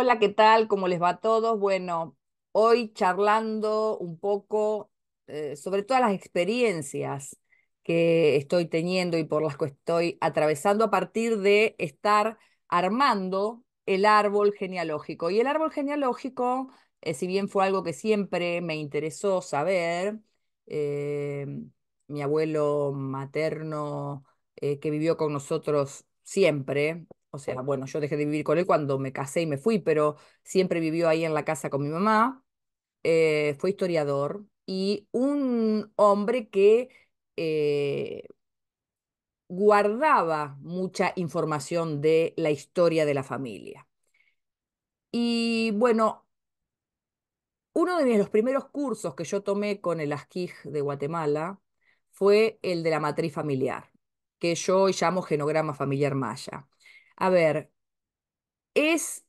Hola, ¿qué tal? ¿Cómo les va a todos? Bueno, hoy charlando un poco eh, sobre todas las experiencias que estoy teniendo y por las que estoy atravesando a partir de estar armando el árbol genealógico. Y el árbol genealógico, eh, si bien fue algo que siempre me interesó saber, eh, mi abuelo materno que vivió con nosotros siempre, o sea, bueno, yo dejé de vivir con él cuando me casé y me fui, pero siempre vivió ahí en la casa con mi mamá. Eh, fue historiador y un hombre que eh, guardaba mucha información de la historia de la familia. Y bueno, uno de los primeros cursos que yo tomé con el ASQUIJ de Guatemala fue el de la matriz familiar, que yo llamo genograma familiar maya. A ver, ¿es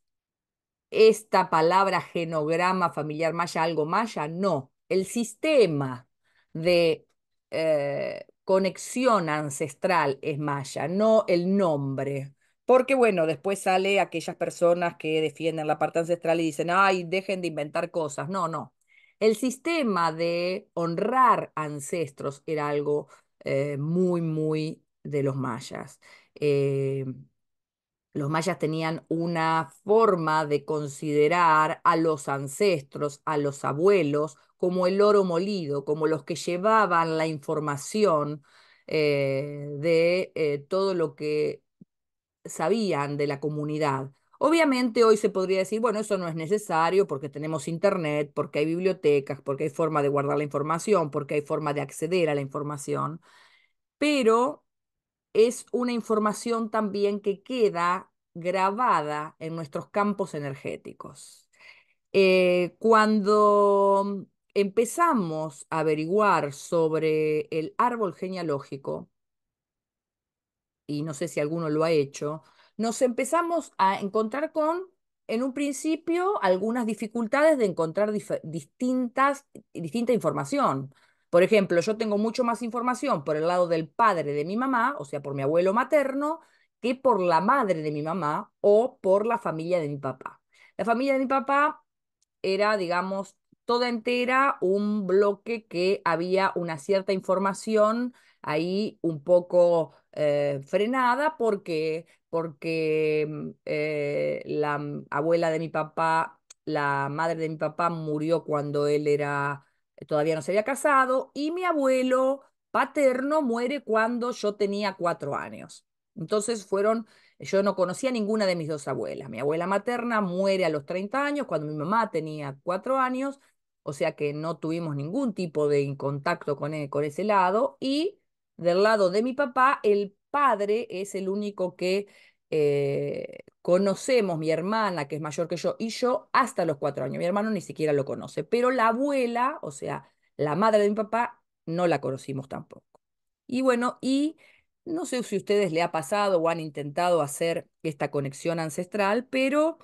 esta palabra genograma familiar maya algo maya? No. El sistema de eh, conexión ancestral es maya, no el nombre. Porque bueno, después sale aquellas personas que defienden la parte ancestral y dicen, ay, dejen de inventar cosas. No, no. El sistema de honrar ancestros era algo eh, muy, muy de los mayas. Eh, los mayas tenían una forma de considerar a los ancestros, a los abuelos, como el oro molido, como los que llevaban la información eh, de eh, todo lo que sabían de la comunidad. Obviamente hoy se podría decir, bueno, eso no es necesario porque tenemos internet, porque hay bibliotecas, porque hay forma de guardar la información, porque hay forma de acceder a la información, pero es una información también que queda grabada en nuestros campos energéticos. Eh, cuando empezamos a averiguar sobre el árbol genealógico, y no sé si alguno lo ha hecho, nos empezamos a encontrar con, en un principio, algunas dificultades de encontrar distintas, distinta información. Por ejemplo, yo tengo mucho más información por el lado del padre de mi mamá, o sea, por mi abuelo materno, que por la madre de mi mamá o por la familia de mi papá. La familia de mi papá era, digamos, toda entera un bloque que había una cierta información ahí un poco eh, frenada porque, porque mm, eh, la mm, abuela de mi papá, la madre de mi papá murió cuando él era eh, todavía no se había casado, y mi abuelo paterno muere cuando yo tenía cuatro años. Entonces fueron, yo no conocía ninguna de mis dos abuelas. Mi abuela materna muere a los 30 años, cuando mi mamá tenía cuatro años, o sea que no tuvimos ningún tipo de contacto con, él, e, con ese lado. Y del lado de mi papá, el padre es el único que eh, conocemos mi hermana, que es mayor que yo, y yo hasta los cuatro años. Mi hermano ni siquiera lo conoce, pero la abuela, o sea, la madre de mi papá, no la conocimos tampoco. Y bueno, y no sé si a ustedes le ha pasado o han intentado hacer esta conexión ancestral, pero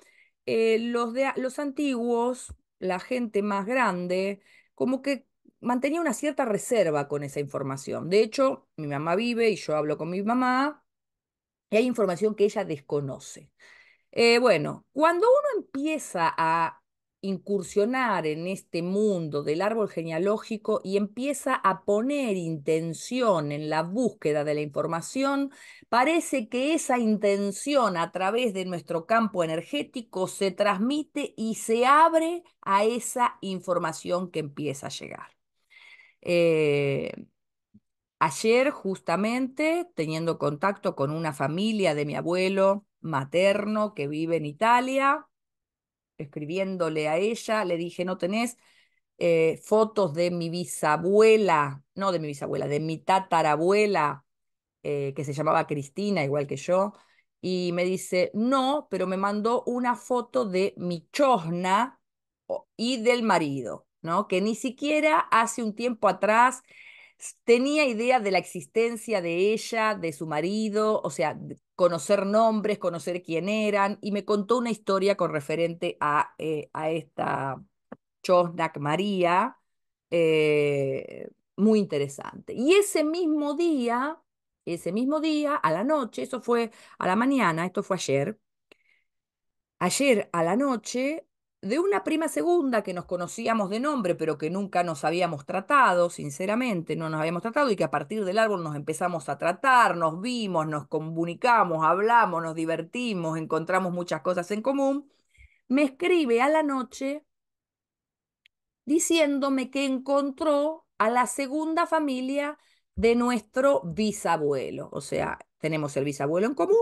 eh, los, de, los antiguos, la gente más grande, como que mantenía una cierta reserva con esa información. De hecho, mi mamá vive y yo hablo con mi mamá y hay información que ella desconoce. Eh, bueno, cuando uno empieza a incursionar en este mundo del árbol genealógico y empieza a poner intención en la búsqueda de la información, parece que esa intención a través de nuestro campo energético se transmite y se abre a esa información que empieza a llegar. Eh, ayer, justamente, teniendo contacto con una familia de mi abuelo, materno que vive en Italia, escribiéndole a ella, le dije, no tenés eh, fotos de mi bisabuela, no de mi bisabuela, de mi tatarabuela, eh, que se llamaba Cristina, igual que yo, y me dice, no, pero me mandó una foto de mi chosna y del marido, ¿no? Que ni siquiera hace un tiempo atrás tenía idea de la existencia de ella, de su marido, o sea, conocer nombres, conocer quién eran, y me contó una historia con referente a, eh, a esta Chosnak María, eh, muy interesante. Y ese mismo día, ese mismo día, a la noche, eso fue a la mañana, esto fue ayer, ayer a la noche de una prima segunda que nos conocíamos de nombre, pero que nunca nos habíamos tratado, sinceramente, no nos habíamos tratado, y que a partir del árbol nos empezamos a tratar, nos vimos, nos comunicamos, hablamos, nos divertimos, encontramos muchas cosas en común, me escribe a la noche diciéndome que encontró a la segunda familia de nuestro bisabuelo. O sea, tenemos el bisabuelo en común,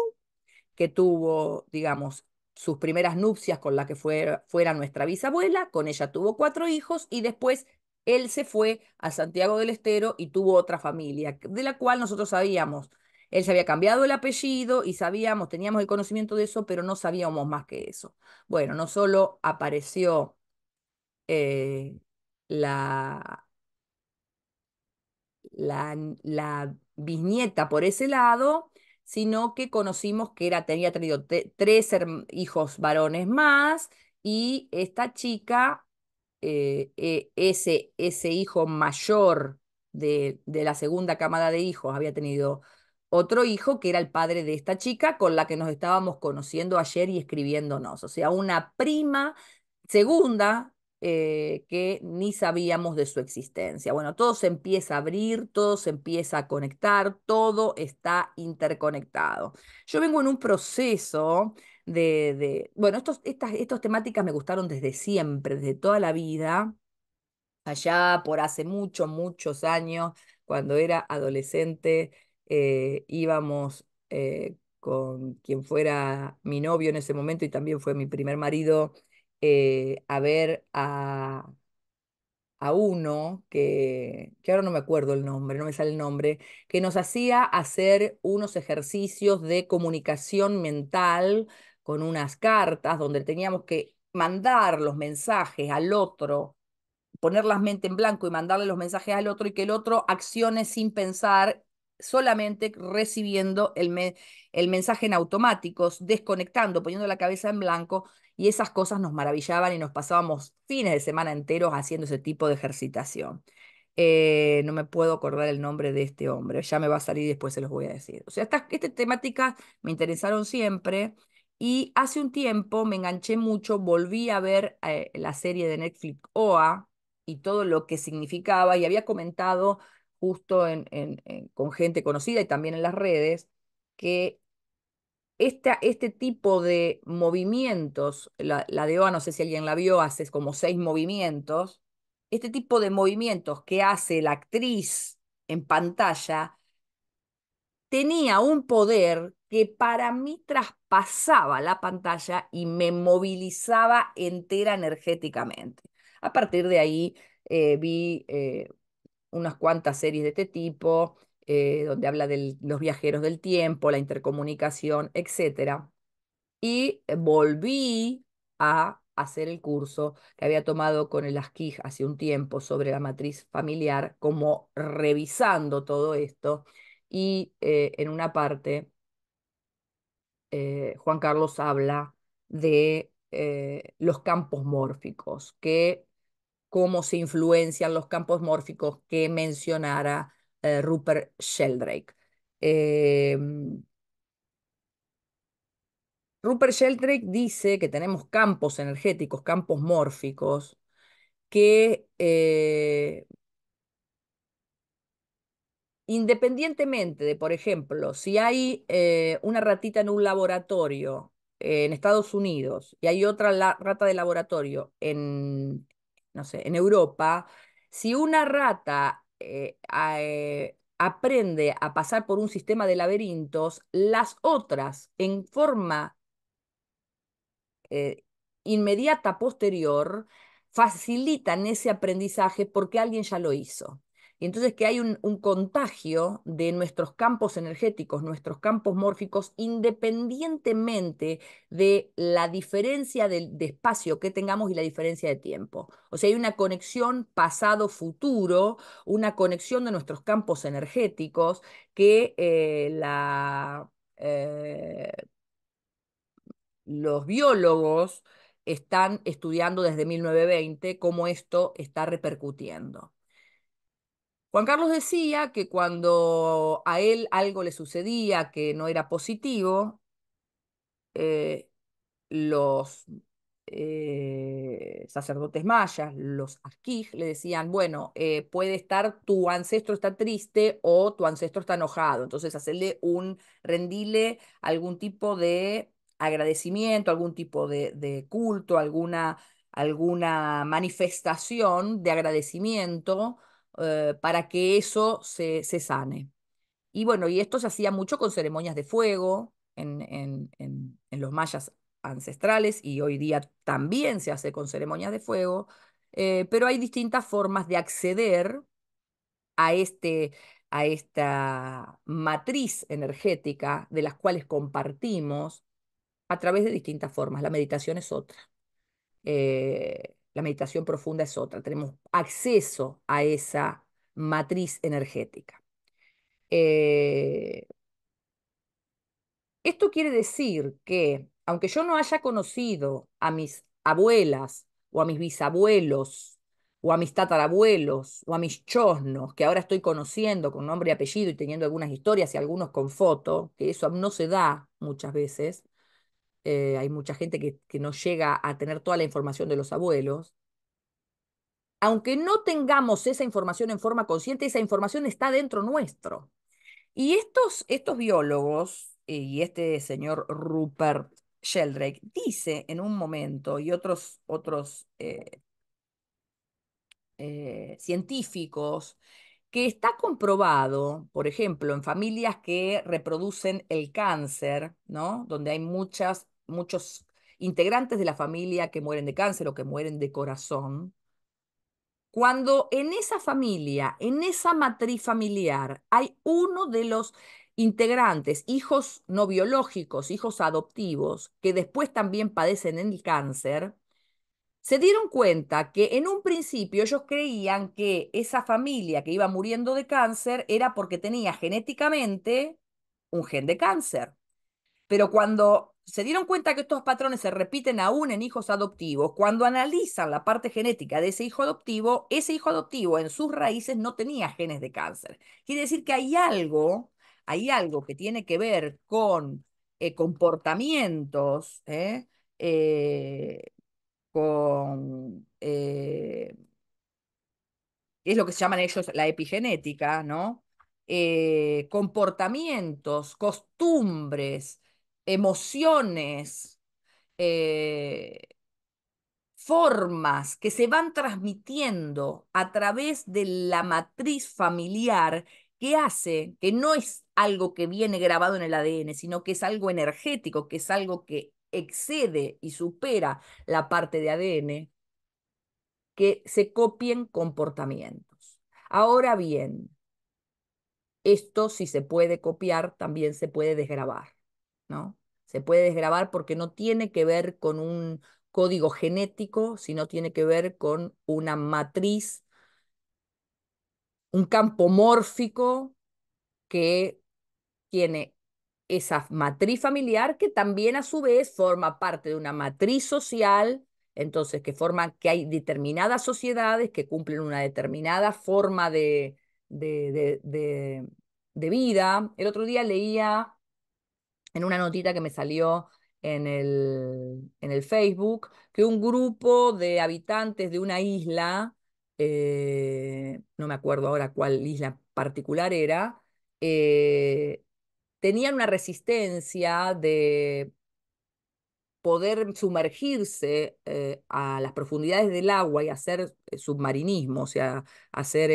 que tuvo, digamos, sus primeras nupcias con la que fue, fuera nuestra bisabuela, con ella tuvo cuatro hijos y después él se fue a Santiago del Estero y tuvo otra familia, de la cual nosotros sabíamos, él se había cambiado el apellido y sabíamos, teníamos el conocimiento de eso, pero no sabíamos más que eso. Bueno, no solo apareció eh, la, la, la bisnieta por ese lado, sino que conocimos que era, tenía tenido tres hijos varones más y esta chica, eh, eh, ese, ese, hijo mayor de, de la segunda camada de hijos, había tenido otro hijo que era el padre de esta chica con la que nos estábamos conociendo ayer y escribiéndonos, o sea, una prima segunda eh, que ni sabíamos de su existencia. Bueno, todo se empieza a abrir, todo se empieza a conectar, todo está interconectado. Yo vengo en un proceso de, bueno, estos, estas, temáticas me gustaron desde siempre, desde toda la vida, allá por hace muchos, muchos años, cuando era adolescente, eh, íbamos... Eh, con quien fuera mi novio en ese momento y también fue mi primer marido, eh, a ver a, a uno que, que ahora no me acuerdo el nombre, no me sale el nombre, que nos hacía hacer unos ejercicios de comunicación mental con unas cartas donde teníamos que mandar los mensajes al otro, poner las mente en blanco y mandarle los mensajes al otro y que el otro accione sin pensar solamente recibiendo el, el mensaje en automáticos, desconectando, poniendo la cabeza en blanco, y esas cosas nos maravillaban y nos pasábamos fines de semana enteros haciendo ese tipo de ejercitación. Eh, no me puedo acordar el nombre de este hombre, ya me va a salir y después se los voy a decir. O sea, estas, temáticas me interesaron siempre y hace un tiempo me enganché mucho, volví a ver eh, la serie de Netflix OA y todo lo que significaba y había comentado justo en, con gente conocida y también en las redes, que este tipo de movimientos, la, de OA, no sé si alguien la vio, hace como seis movimientos, este tipo de movimientos que hace la actriz en pantalla, tenía un poder que para mí traspasaba la pantalla y me movilizaba entera energéticamente. A partir de ahí eh, vi eh, unas cuantas series de este tipo, eh, donde habla de los viajeros del tiempo, la intercomunicación, etc. Y eh, volví a hacer el curso que había tomado con el Asquij hace un tiempo sobre la matriz familiar, como revisando todo esto. Y eh, en una parte, Juan Carlos habla de los campos mórficos, que cómo se influencian los campos mórficos que mencionara eh, Rupert Sheldrake. Em, Rupert Sheldrake dice que tenemos campos energéticos, campos mórficos, que eh, independientemente de, por ejemplo, si hay eh, una ratita en un laboratorio en Estados Unidos y hay otra rata de laboratorio en, no sé, en Europa, si una rata eh, eh, aprende a pasar por un sistema de laberintos, las otras en forma eh, inmediata posterior facilitan ese aprendizaje porque alguien ya lo hizo. Y entonces que hay un, contagio de nuestros campos energéticos, nuestros campos mórficos, independientemente de la diferencia de, espacio que tengamos y la diferencia de tiempo. O sea, hay una conexión pasado-futuro, una conexión de nuestros campos energéticos que eh, eh, los biólogos están estudiando desde 1920 cómo esto está repercutiendo. Juan Carlos decía que cuando a él algo le sucedía que no era positivo, eh, los eh, sacerdotes mayas, los asquij, le decían, bueno, eh, puede estar, tu ancestro está triste o tu ancestro está enojado. Entonces, hacerle un, rendile algún tipo de agradecimiento, algún tipo de, de culto, alguna, alguna manifestación de agradecimiento eh, para que eso se, se, sane. Y bueno, y esto se hacía mucho con ceremonias de fuego en, en, en, los mayas ancestrales y hoy día también se hace con ceremonias de fuego, eh, pero hay distintas formas de acceder a, este, a esta matriz energética de las cuales compartimos a través de distintas formas. La meditación es otra. Eh, la meditación profunda es otra. Tenemos acceso a esa matriz energética. Eh, esto quiere decir que, aunque yo no haya conocido a mis abuelas o a mis bisabuelos o a mis tatarabuelos o a mis chosnos, que ahora estoy conociendo con nombre y apellido y teniendo algunas historias y algunos con foto, que eso no se da muchas veces, eh, hay mucha gente que, no llega a tener toda la información de los abuelos, aunque no tengamos esa información en forma consciente, esa información está dentro nuestro. Y estos, estos biólogos, y este señor Rupert Sheldrake, dice en un momento, y otros, otros eh, eh, científicos, que está comprobado, por ejemplo, en familias que reproducen el cáncer, ¿no? Donde hay muchas muchos integrantes de la familia que mueren de cáncer o que mueren de corazón, cuando en esa familia, en esa matriz familiar, hay uno de los integrantes, hijos no biológicos, hijos adoptivos, que después también padecen el cáncer, se dieron cuenta que en un principio ellos creían que esa familia que iba muriendo de cáncer era porque tenía genéticamente un gen de cáncer. Pero cuando se dieron cuenta que estos patrones se repiten aún en hijos adoptivos, cuando analizan la parte genética de ese hijo adoptivo, ese hijo adoptivo en sus raíces no tenía genes de cáncer. Quiere decir que hay algo, hay algo que tiene que ver con eh, comportamientos, ¿eh? Eh, con es lo que se llaman ellos la epigenética, ¿no? comportamientos, costumbres, emociones, eh, formas que se van transmitiendo a través de la matriz familiar que hace que no es algo que viene grabado en el ADN, sino que es algo energético, que es algo que excede y supera la parte de ADN, que se copien comportamientos. Ahora bien, esto si se puede copiar, también se puede desgrabar. ¿no? Se puede desgrabar porque no tiene que ver con un código genético, sino tiene que ver con una matriz, un campo mórfico que tiene esa matriz familiar que también a su vez forma parte de una matriz social, entonces que forma que hay determinadas sociedades que cumplen una determinada forma de, de vida. El otro día leía en una notita que me salió en el, en el Facebook, que un grupo de habitantes de una isla, eh, no me acuerdo ahora cuál isla particular era, eh, tenían una resistencia de poder sumergirse eh, a las profundidades del agua y hacer submarinismo, o sea, hacer,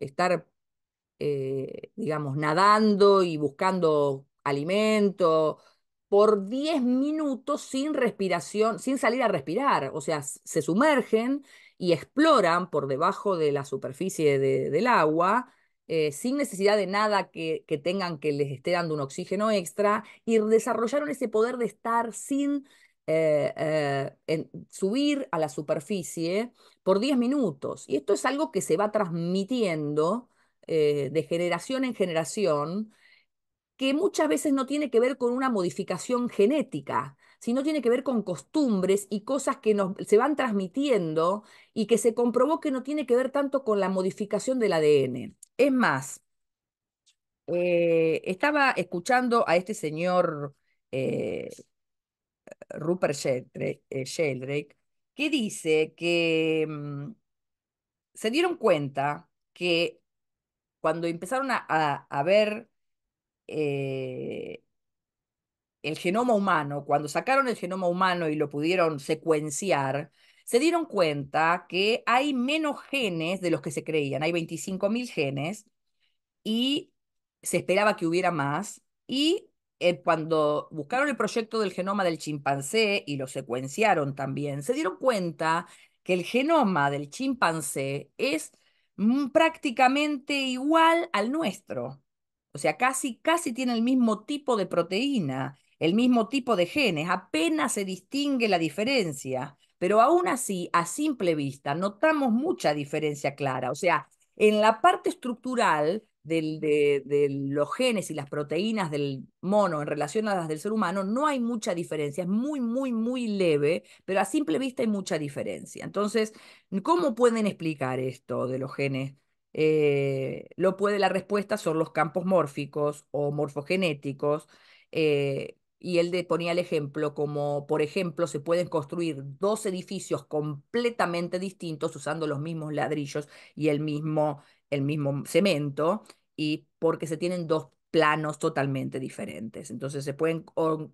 estar, digamos, nadando y buscando alimento por 10 minutos sin respiración, sin salir a respirar. O sea, se sumergen y exploran por debajo de la superficie del agua. Eh, sin necesidad de nada que, tengan que les esté dando un oxígeno extra, y desarrollaron ese poder de estar sin eh, eh, subir a la superficie por 10 minutos. Y esto es algo que se va transmitiendo de generación en generación que muchas veces no tiene que ver con una modificación genética, sino tiene que ver con costumbres y cosas que se van transmitiendo y que se comprobó que no tiene que ver tanto con la modificación del ADN. Es más, eh, estaba escuchando a este señor eh, Rupert eh, Sheldrake, que dice que mm, se dieron cuenta que cuando empezaron a ver eh, el genoma humano, cuando sacaron el genoma humano y lo pudieron secuenciar, se dieron cuenta que hay menos genes de los que se creían, hay 25.000 genes y se esperaba que hubiera más. Y eh, cuando buscaron el proyecto del genoma del chimpancé y lo secuenciaron también, se dieron cuenta que el genoma del chimpancé es mm, prácticamente igual al nuestro. O sea, casi, casi tiene el mismo tipo de proteína, el mismo tipo de genes, apenas se distingue la diferencia, pero aún así, a simple vista, notamos mucha diferencia clara. O sea, en la parte estructural de, de, los genes y las proteínas del mono en relación a las del ser humano, no hay mucha diferencia, es muy, muy, muy leve, pero a simple vista hay mucha diferencia. Entonces, ¿cómo pueden explicar esto de los genes? Eh, lo puede, la respuesta son los campos mórficos o morfogenéticos. Eh, y él ponía el ejemplo como, por ejemplo, se pueden construir dos edificios completamente distintos usando los mismos ladrillos y el mismo, el mismo cemento, y porque se tienen dos planos totalmente diferentes. Entonces se pueden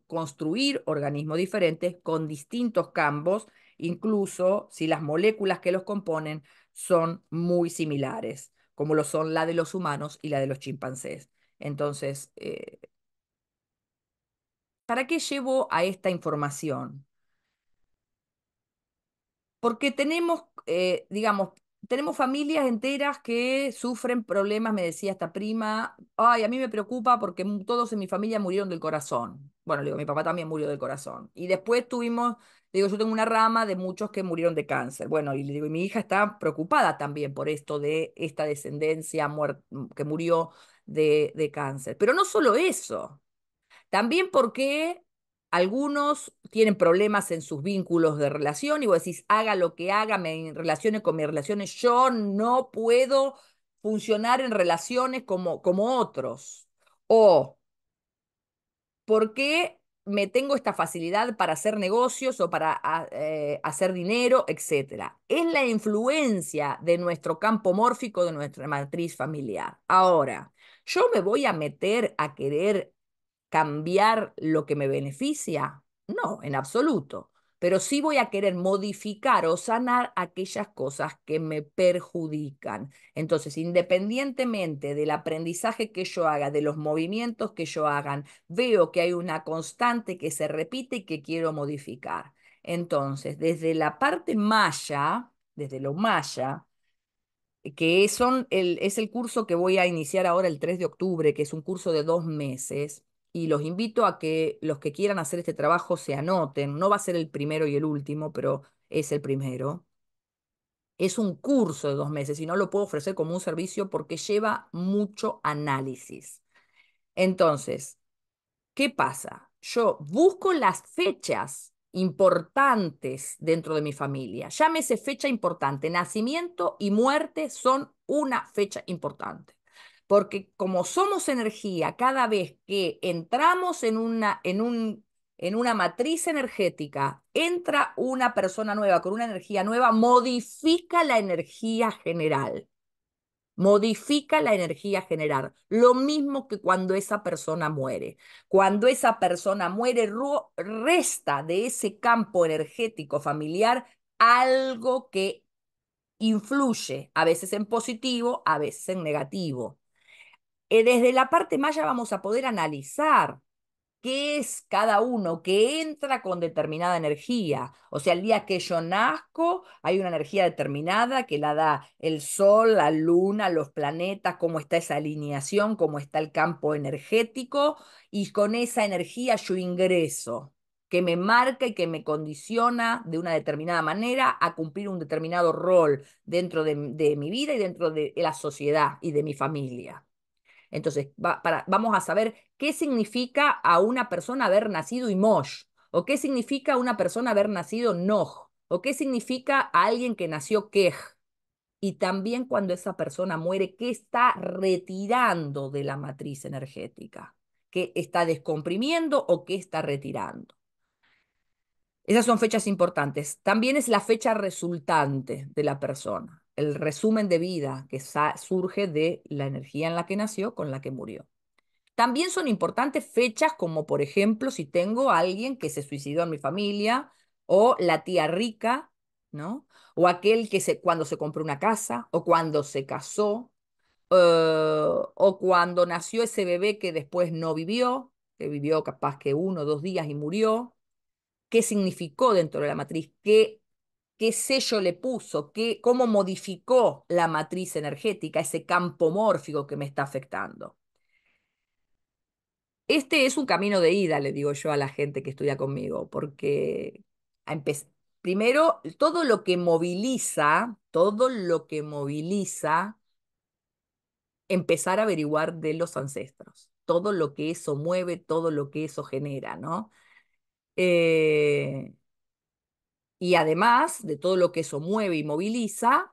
construir organismos diferentes con distintos campos, incluso si las moléculas que los componen son muy similares, como lo son la de los humanos y la de los chimpancés. Entonces, eh, ¿para qué llevo a esta información? Porque tenemos, eh, digamos, tenemos familias enteras que sufren problemas, me decía esta prima, ay, a mí me preocupa porque todos en mi familia murieron del corazón. Bueno, le digo, mi papá también murió del corazón. Y después tuvimos, digo, yo tengo una rama de muchos que murieron de cáncer. Bueno, y digo, mi hija está preocupada también por esto de esta descendencia mm, que murió de, de cáncer. Pero no solo eso, también porque algunos tienen problemas en sus vínculos de relación y vos decís, haga lo que haga, me relaciones con mis relaciones, yo no puedo funcionar en relaciones como, como otros. O, ¿por qué me tengo esta facilidad para hacer negocios o para ah, eh, hacer dinero, etcétera? Es la influencia de nuestro campo mórfico, de nuestra matriz familiar. Ahora, yo me voy a meter a querer cambiar lo que me beneficia? No, en absoluto. Pero sí voy a querer modificar o sanar aquellas cosas que me perjudican. Entonces, independientemente del aprendizaje que yo haga, de los movimientos que yo hagan, veo que hay una constante que se repite y que quiero modificar. Entonces, desde la parte maya, desde lo maya, que son el, es el curso que voy a iniciar ahora el 3 de octubre, que es un curso de dos meses, y los invito a que los que quieran hacer este trabajo se anoten. No va a ser el primero y el último, pero es el primero. Es un curso de dos meses y no lo puedo ofrecer como un servicio porque lleva mucho análisis. Entonces, ¿qué pasa? Yo busco las fechas importantes dentro de mi familia. Llámese fecha importante. Nacimiento y muerte son una fecha importante porque como somos energía, cada vez que entramos en una, en una matriz energética, entra una persona nueva con una energía nueva, modifica la energía general. Modifica la energía general. Lo mismo que cuando esa persona muere. Cuando esa persona muere, resta de ese campo energético familiar algo que influye, a veces en positivo, a veces en negativo. Eh, desde la parte maya vamos a poder analizar qué es cada uno que entra con determinada energía. O sea, el día que yo nazco hay una energía determinada que la da el sol, la luna, los planetas, cómo está esa alineación, cómo está el campo energético y con esa energía yo ingreso que me marca y que me condiciona de una determinada manera a cumplir un determinado rol dentro de mi vida y dentro de la sociedad y de mi familia. Entonces, vamos a saber qué significa a una persona haber nacido Imosh, o qué significa a una persona haber nacido Noj, o qué significa a alguien que nació Kej. Y también cuando esa persona muere, ¿qué está retirando de la matriz energética? ¿Qué está descomprimiendo o qué está retirando? Esas son fechas importantes. También es la fecha resultante de la persona el resumen de vida que surge de la energía en la que nació con la que murió. También son importantes fechas como, por ejemplo, si tengo a alguien que se suicidó en mi familia, o la tía rica, ¿no? O aquel que se, cuando se compró una casa, o cuando se casó, eh, o cuando nació ese bebé que después no vivió, que vivió capaz que uno o dos días y murió. ¿Qué significó dentro de la matriz? ¿Qué qué sello le puso, qué, cómo modificó la matriz energética, ese campo mórfico que me está afectando. Este es un camino de ida, le digo yo a la gente que estudia conmigo, porque primero, todo lo que moviliza, todo lo que moviliza, empezar a averiguar de los ancestros, todo lo que eso mueve, todo lo que eso genera, ¿no? Eh, y además de todo lo que eso mueve y moviliza,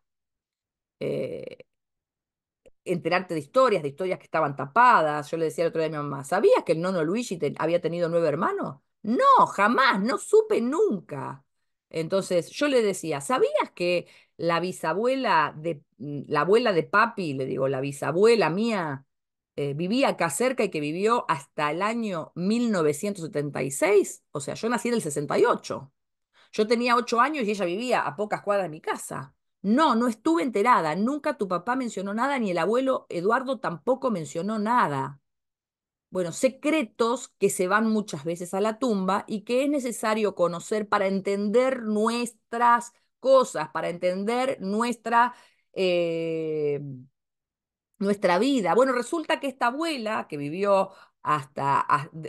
eh, enterarte de historias, de historias que estaban tapadas. Yo le decía el otro día a mi mamá, ¿sabías que el nono Luigi había tenido nueve hermanos? No, jamás, no supe nunca. Entonces yo le decía, ¿sabías que la bisabuela de, mm, la abuela de papi, le digo, la bisabuela mía, eh, vivía acá cerca y que vivió hasta el año 1976? O sea, yo nací en el 68. Yo tenía ocho años y ella vivía a pocas cuadras de mi casa. No, no estuve enterada. Nunca tu papá mencionó nada, ni el abuelo Eduardo tampoco mencionó nada. Bueno, secretos que se van muchas veces a la tumba y que es necesario conocer para entender nuestras cosas, para entender nuestra, eh, nuestra vida. Bueno, resulta que esta abuela, que vivió hasta,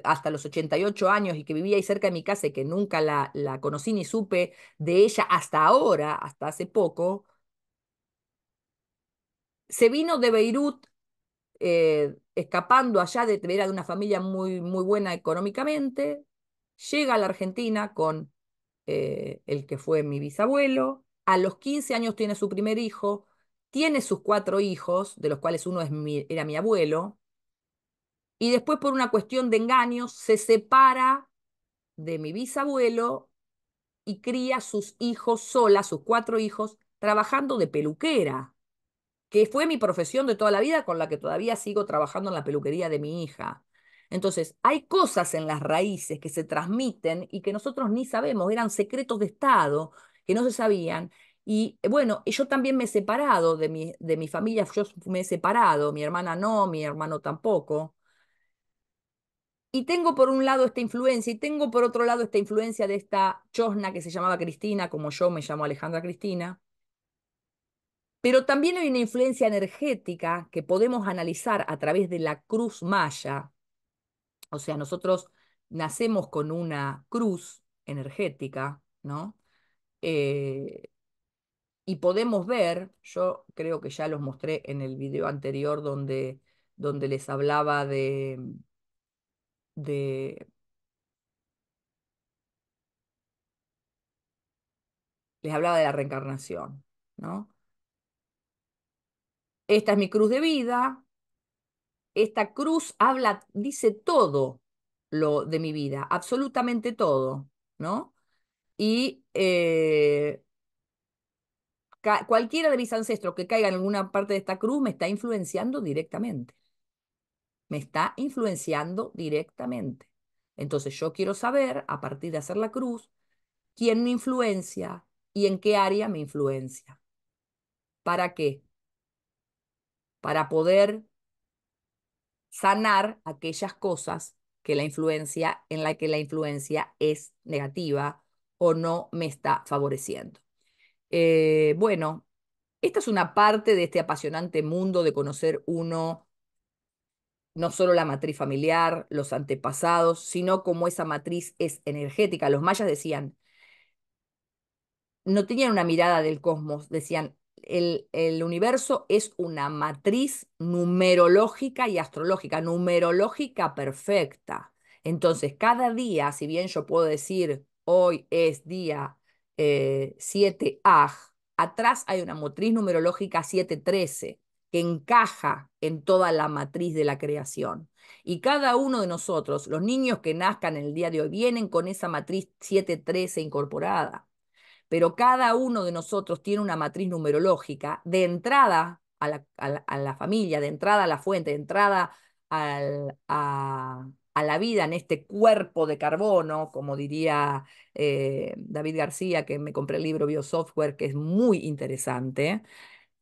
hasta los 88 años y que vivía ahí cerca de mi casa y que nunca la, conocí ni supe de ella hasta ahora, hasta hace poco, se vino de Beirut eh, escapando allá, de, de una familia muy, muy buena económicamente, llega a la Argentina con eh, el que fue mi bisabuelo, a los 15 años tiene su primer hijo, tiene sus cuatro hijos, de los cuales uno es era mi abuelo, y después por una cuestión de engaños se separa de mi bisabuelo y cría sus hijos sola, sus cuatro hijos, trabajando de peluquera, que fue mi profesión de toda la vida con la que todavía sigo trabajando en la peluquería de mi hija. Entonces, hay cosas en las raíces que se transmiten y que nosotros ni sabemos, eran secretos de Estado que no se sabían. Y bueno, yo también me he separado de mi, de mi familia, yo me he separado, mi hermana no, mi hermano tampoco. Y tengo por un lado esta influencia y tengo por otro lado esta influencia de esta chosna que se llamaba Cristina, como yo me llamo Alejandra Cristina. Pero también hay una influencia energética que podemos analizar a través de la cruz maya. O sea, nosotros nacemos con una cruz energética, ¿no? Eh, y podemos ver, yo creo que ya los mostré en el video anterior donde, donde les hablaba de, de, les hablaba de la reencarnación, ¿no? Esta es mi cruz de vida. Esta cruz habla, dice todo lo de mi vida, absolutamente todo, ¿no? Y eh, cualquiera de mis ancestros que caiga en alguna parte de esta cruz me está influenciando directamente me está influenciando directamente. Entonces yo quiero saber, a partir de hacer la cruz, quién me influencia y en qué área me influencia. ¿Para qué? Para poder sanar aquellas cosas que la influencia en la que la influencia es negativa o no me está favoreciendo. Eh, bueno, esta es una parte de este apasionante mundo de conocer uno no solo la matriz familiar, los antepasados, sino cómo esa matriz es energética. Los mayas decían, no tenían una mirada del cosmos, decían, el, universo es una matriz numerológica y astrológica, numerológica perfecta. Entonces, cada día, si bien yo puedo decir, hoy es día 7 eh, A, atrás hay una matriz numerológica 713 que encaja en toda la matriz de la creación. Y cada uno de nosotros, los niños que nazcan el día de hoy, vienen con esa matriz 713 incorporada. Pero cada uno de nosotros tiene una matriz numerológica de entrada a la, familia, de entrada a la fuente, de entrada a, la vida en este cuerpo de carbono, como diría eh, David García, que me compré el libro Biosoftware, que es muy interesante.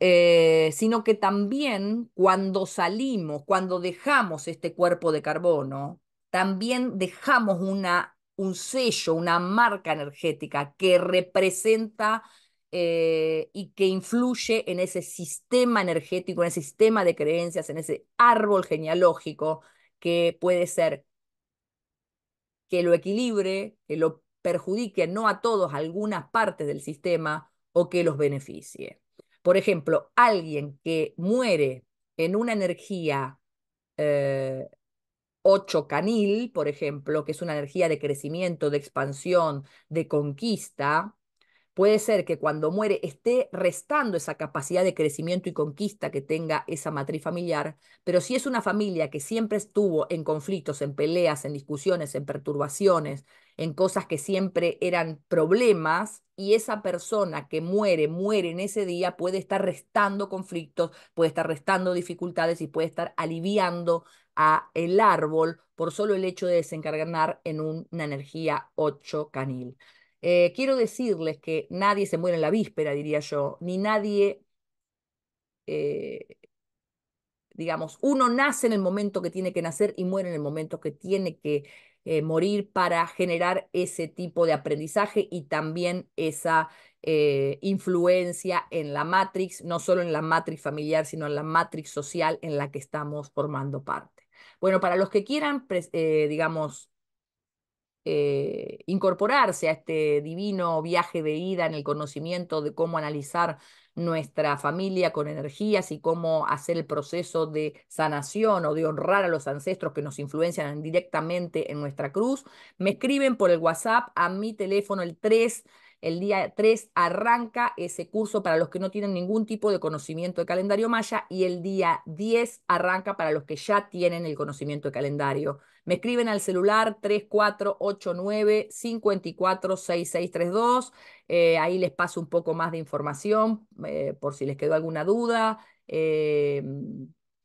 Eh, sino que también cuando salimos, cuando dejamos este cuerpo de carbono, también dejamos una, un sello, una marca energética que representa eh, y que influye en ese sistema energético, en ese sistema de creencias, en ese árbol genealógico que puede ser que lo equilibre, que lo perjudique, no a todos, a algunas partes del sistema o que los beneficie. Por ejemplo, alguien que muere en una energía eh, ocho 8 canil, por ejemplo, que es una energía de crecimiento, de expansión, de conquista, Puede ser que cuando muere esté restando esa capacidad de crecimiento y conquista que tenga esa matriz familiar, pero si es una familia que siempre estuvo en conflictos, en peleas, en discusiones, en perturbaciones, en cosas que siempre eran problemas, y esa persona que muere, muere en ese día, puede estar restando conflictos, puede estar restando dificultades y puede estar aliviando a el árbol por solo el hecho de desencarnar en una energía 8 canil. Eh, quiero decirles que nadie se muere en la víspera, diría yo, ni nadie, eh, digamos, uno nace en el momento que tiene que nacer y muere en el momento que tiene que eh, morir para generar ese tipo de aprendizaje y también esa influencia en la matrix, no solo en la matrix familiar, sino en la matrix social en la que estamos formando parte. Bueno, para los que quieran, digamos, eh, incorporarse a este divino viaje de ida en el conocimiento de cómo analizar nuestra familia con energías y cómo hacer el proceso de sanación o de honrar a los ancestros que nos influencian directamente en nuestra cruz, me escriben por el WhatsApp a mi teléfono el 3 el día 3 arranca ese curso para los que no tienen ningún tipo de conocimiento de calendario maya y el día 10 arranca para los que ya tienen el conocimiento de calendario. Me escriben al celular 3489-546632. Eh, ahí les paso un poco más de información eh, por si les quedó alguna duda. Eh,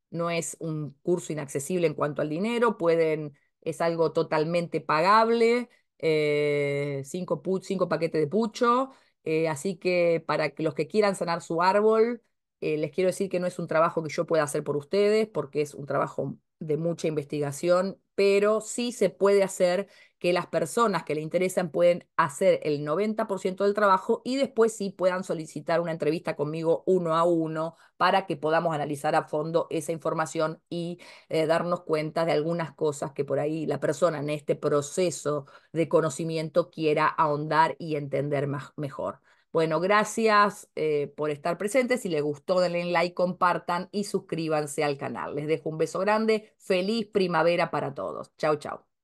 no es un curso inaccesible en cuanto al dinero, pueden, es algo totalmente pagable. Eh, cinco, paquetes de pucho. Eh, así que para los que quieran sanar su árbol, eh, les quiero decir que no es un trabajo que yo pueda hacer por ustedes, porque es un trabajo de mucha investigación, pero sí se puede hacer que las personas que le interesan pueden hacer el 90% del trabajo y después sí puedan solicitar una entrevista conmigo uno a uno para que podamos analizar a fondo esa información y eh, darnos cuenta de algunas cosas que por ahí la persona en este proceso de conocimiento quiera ahondar y entender mejor. Bueno, gracias eh, por estar presentes. Si les gustó, denle like, compartan y suscríbanse al canal. Les dejo un beso grande. Feliz primavera para todos. Chao, chao.